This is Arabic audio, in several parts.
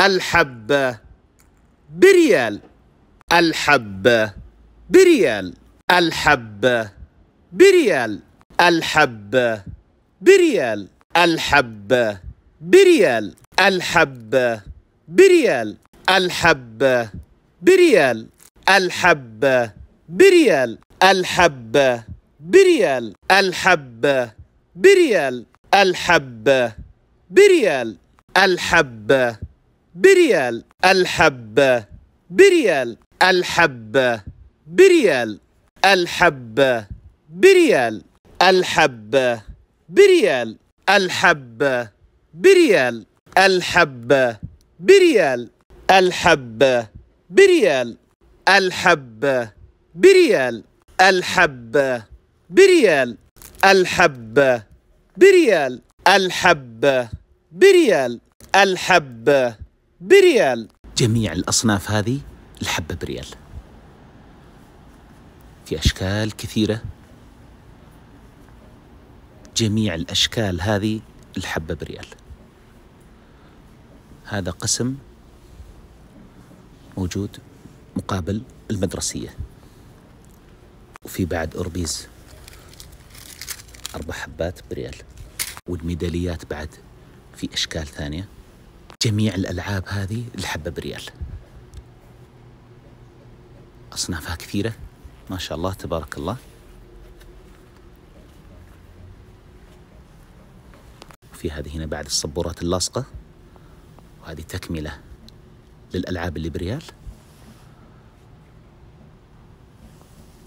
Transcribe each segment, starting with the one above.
الحبة بريال الحبة بريال الحبة بريال الحبة بريال الحبة بريال الحبة بريال الحبة بريال الحبة بريال الحبة بريال الحبة بريال الحبة بريال الحبة بريال الحبة بريال الحبة بريال الحبة بريال الحبة بريال الحبة بريال الحبة بريال الحبة بريال الحبة بريال الحبة بريال الحبة بريال الحبة بريال الحبة بريال جميع الأصناف هذه الحبة بريال في أشكال كثيرة جميع الأشكال هذه الحبة بريال هذا قسم موجود مقابل المدرسية وفي بعد أربيز أربع حبات بريال والميداليات بعد في أشكال ثانية جميع الألعاب هذه الحبة بريال أصنافها كثيرة ما شاء الله تبارك الله في هذه هنا بعد السبورات اللاصقة وهذه تكملة للألعاب اللي بريال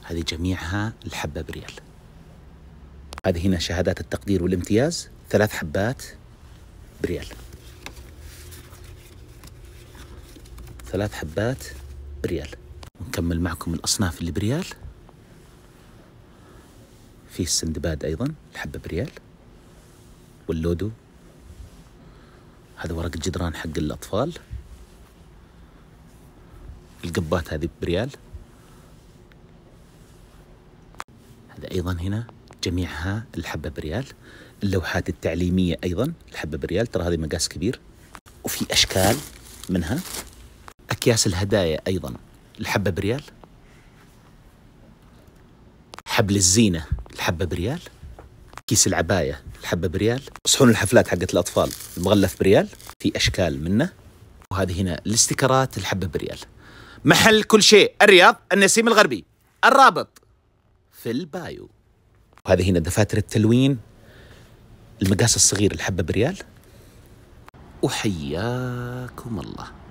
هذه جميعها الحبة بريال هذه هنا شهادات التقدير والامتياز ثلاث حبات بريال ثلاث حبات بريال ونكمل معكم الأصناف اللي بريال في السندباد أيضا الحبة بريال واللودو هذا ورق الجدران حق الأطفال القبات هذه بريال هذا أيضا هنا جميعها الحبة بريال اللوحات التعليمية أيضا الحبة بريال ترى هذه مقاس كبير وفي أشكال منها أكياس الهدايا أيضا الحبة بريال حبل الزينة الحبة بريال كيس العباية الحبة بريال صحون الحفلات حقت الأطفال المغلف بريال في أشكال منه وهذه هنا الاستيكرات الحبة بريال محل كل شيء الرياض النسيم الغربي الرابط في البايو وهذه هنا دفاتر التلوين المقاس الصغير الحبة بريال وحياكم الله